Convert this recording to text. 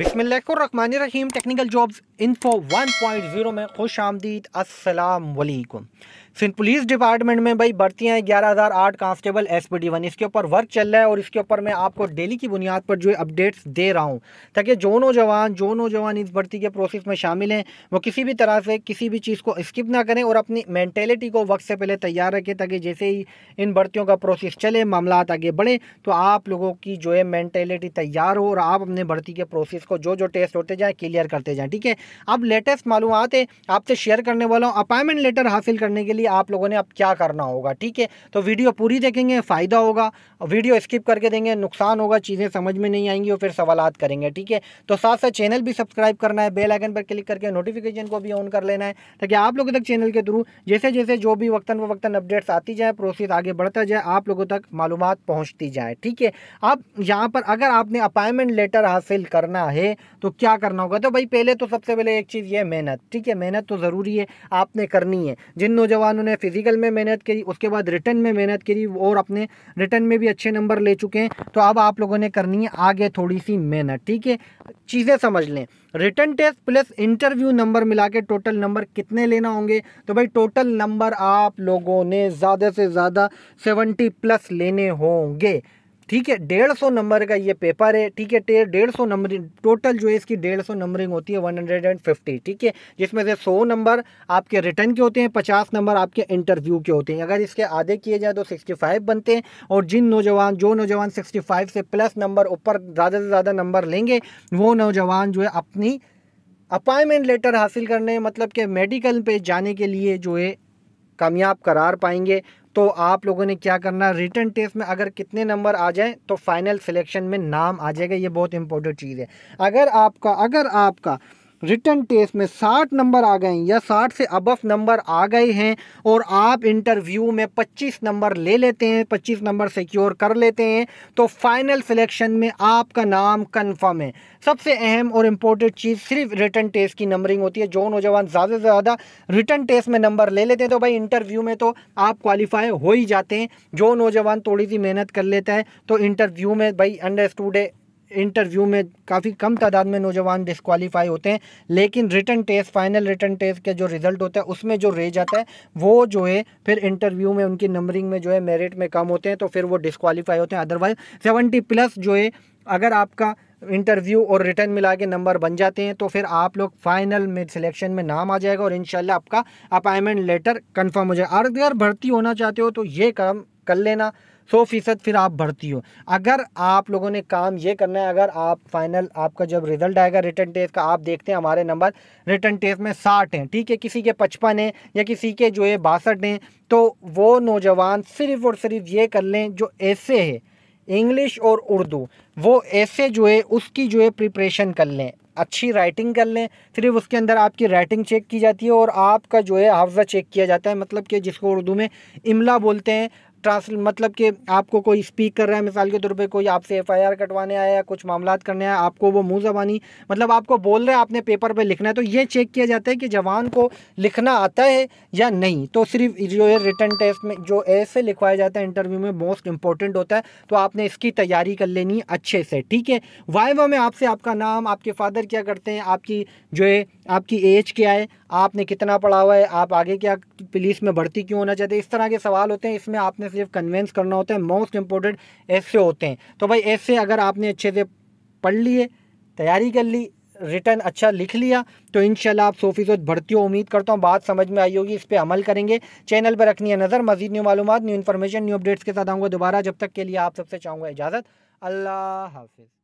रहीम technical jobs info 1.0 में खुश आमदीद अस्सलाम वालेकुम फिर पुलिस डिपार्टमेंट में भाई भर्तियाँ हैं ग्यारह हज़ार आठ constable S P D one इसके ऊपर वर्क चल रहा है और इसके ऊपर मैं आपको डेली की बुनियाद पर जो है अपडेट्स दे रहा हूँ ताकि जो नौजवान जो नौजवान इस भर्ती के प्रोसेस में शामिल हैं वो किसी भी तरह से किसी भी चीज़ को स्किप ना करें और अपनी मैंटेलिटी को वक्त से पहले तैयार रखें ताकि जैसे ही इन भर्तियों का प्रोसेस चले मामला आगे बढ़ें तो आप लोगों की जो है मैंटेलिटी तैयार हो और आप अपने भर्ती के प्रोसेस को जो जो टेस्ट होते जाएँ क्लियर करते जाएँ ठीक है अब लेटेस्ट मालूम है आपसे शेयर करने वाला हूँ अपॉइंटमेंट लेटर हासिल करने के लिए लिए आप लोगों ने अब क्या करना होगा ठीक है तो वीडियो पूरी देखेंगे फ़ायदा होगा वीडियो स्किप करके देंगे नुकसान होगा चीज़ें समझ में नहीं आएंगी और फिर सवाल करेंगे ठीक है तो साथ साथ चैनल भी सब्सक्राइब करना है बेल आइकन पर क्लिक करके नोटिफिकेशन को भी ऑन कर लेना है ताकि आप लोगों तक चैनल के थ्रू जैसे जैसे जो भी वक्तन व वक्तन अपडेट्स आती जाए प्रोसेस आगे बढ़ता जाए आप लोगों तक मालूम पहुँचती जाए ठीक है अब यहाँ पर अगर आपने अपॉइंटमेंट लेटर हासिल करना है तो क्या करना होगा तो भाई पहले तो सबसे पहले एक चीज़ यह मेहनत ठीक है मेहनत तो ज़रूरी है आपने करनी है जिन नौजवान दौरान उन्हें फिजिकल में मेहनत करी उसके बाद रिटर्न में मेहनत करी और अपने रिटर्न में भी अच्छे नंबर ले चुके हैं तो अब आप लोगों ने करनी है आगे थोड़ी सी मेहनत ठीक है चीज़ें समझ लें written test plus interview number मिला के टोटल नंबर कितने लेना होंगे तो भाई टोटल नंबर आप लोगों ने ज़्यादा से ज़्यादा सेवेंटी प्लस लेने होंगे ठीक है डेढ़ सौ नंबर का ये पेपर है ठीक है डेढ़ सौ नंबरिंग टोटल जो है इसकी डेढ़ सौ नंबरिंग होती है वन हंड्रेड एंड फिफ्टी ठीक है जिसमें से सौ नंबर आपके रिटर्न के होते हैं पचास नंबर आपके इंटरव्यू के होते हैं अगर इसके आधे किए जाए तो सिक्सटी फाइव बनते हैं और जिन नौजवान जो नौजवान सिक्सटी फाइव से प्लस नंबर ऊपर ज़्यादा से ज़्यादा नंबर लेंगे वो नौजवान जो है अपनी अपॉइंटमेंट लेटर हासिल करने मतलब कि मेडिकल पर जाने के लिए जो है कामयाब करार पाएंगे तो आप लोगों ने क्या करना रिटर्न टेस्ट में अगर कितने नंबर आ जाएँ तो फाइनल सिलेक्शन में नाम आ जाएगा ये बहुत इंपॉर्टेंट चीज़ है अगर आपका अगर आपका रिटर्न टेस्ट में 60 नंबर आ गए हैं या 60 से अबव नंबर आ गए हैं और आप इंटरव्यू में 25 नंबर ले लेते हैं 25 नंबर सिक्योर कर लेते हैं तो फाइनल सिलेक्शन में आपका नाम कंफर्म है सबसे अहम और इम्पोर्टेंट चीज़ सिर्फ रिटर्न टेस्ट की नंबरिंग होती है जो नौजवान ज़्यादा से ज़्यादा रिटर्न टेस्ट में नंबर ले लेते हैं तो भाई इंटरव्यू में तो आप क्वालिफाई हो ही जाते हैं जो नौजवान थोड़ी सी मेहनत कर लेता है तो इंटरव्यू में भाई अंडरस्टूड है इंटरव्यू में काफ़ी कम तादाद में नौजवान डिसक्वालीफाई होते हैं लेकिन written test final written test के जो रिज़ल्ट होता है उसमें जो रह जाता है वो जो है फिर इंटरव्यू में उनकी नंबरिंग में जो है मेरिट में कम होते हैं तो फिर वो डिसक्वालीफाई होते हैं अदरवाइज सेवेंटी प्लस जो है अगर आपका इंटरव्यू और रिटर्न मिला के नंबर बन जाते हैं तो फिर आप लोग फाइनल में सिलेक्शन में नाम आ जाएगा और इंशाल्लाह आपका अपॉइंटमेंट लेटर कंफर्म हो जाएगा और अगर भर्ती होना चाहते हो तो ये काम कर लेना सौ फीसद फिर आप भरती हो अगर आप लोगों ने काम ये करना है अगर आप फाइनल आपका जब रिजल्ट आएगा रिटर्न टेस्ट का आप देखते हैं हमारे नंबर रिटर्न टेस्ट में साठ हैं ठीक है किसी के पचपन हैं या किसी के जो है बासठ हैं तो वो नौजवान सिर्फ़ और सिर्फ ये कर लें जो ऐसे है इंग्लिश और उर्दू वो ऐसे जो है उसकी जो है प्रिपरेशन कर लें अच्छी राइटिंग कर लें सिर्फ उसके अंदर आपकी राइटिंग चेक की जाती है और आपका जो है हाफजा चेक किया जाता है मतलब कि जिसको उर्दू में इमला बोलते हैं ट्रांस मतलब कि आपको कोई स्पीक कर रहा है मिसाल के तौर पर कोई आपसे एफ आई आर कटवाने आया है कुछ मामला करने आया आपको वो मुँह जबानी मतलब आपको बोल रहे हैं आपने पेपर पर लिखना है तो ये चेक किया जाता है कि जवान को लिखना आता है या नहीं तो सिर्फ जो है रिटर्न टेस्ट में जो ऐसे लिखवाया जाता है इंटरव्यू में मोस्ट इंपॉर्टेंट होता है तो आपने इसकी तैयारी कर लेनी अच्छे से ठीक है वाइवा में आपसे आपका नाम आपके फादर क्या करते हैं आपकी जो है आपकी एज क्या है आपने कितना पढ़ा हुआ है आप आगे क्या पुलिस में भर्ती क्यों होना चाहते हैं इस तरह के सवाल होते हैं इसमें आपने सिर्फ कन्वेंस करना होता है मोस्ट इंपॉर्टेंट ऐसे होते हैं तो भाई ऐसे अगर आपने अच्छे से पढ़ लिए तैयारी कर ली रिटर्न अच्छा लिख लिया तो इन आप सौ फीसद भर्ती हो उम्मीद करता हूँ बात समझ में आई होगी इस पर अमल करेंगे चैनल पर रखनी है नज़र मजीद न्यू मालूम न्यू इन्फॉर्मेशन न्यू अपडेट्स के साथ आऊँगा दोबारा जब तक के लिए आप सबसे चाहूँगा इजाज़त अल्लाह हाफिज़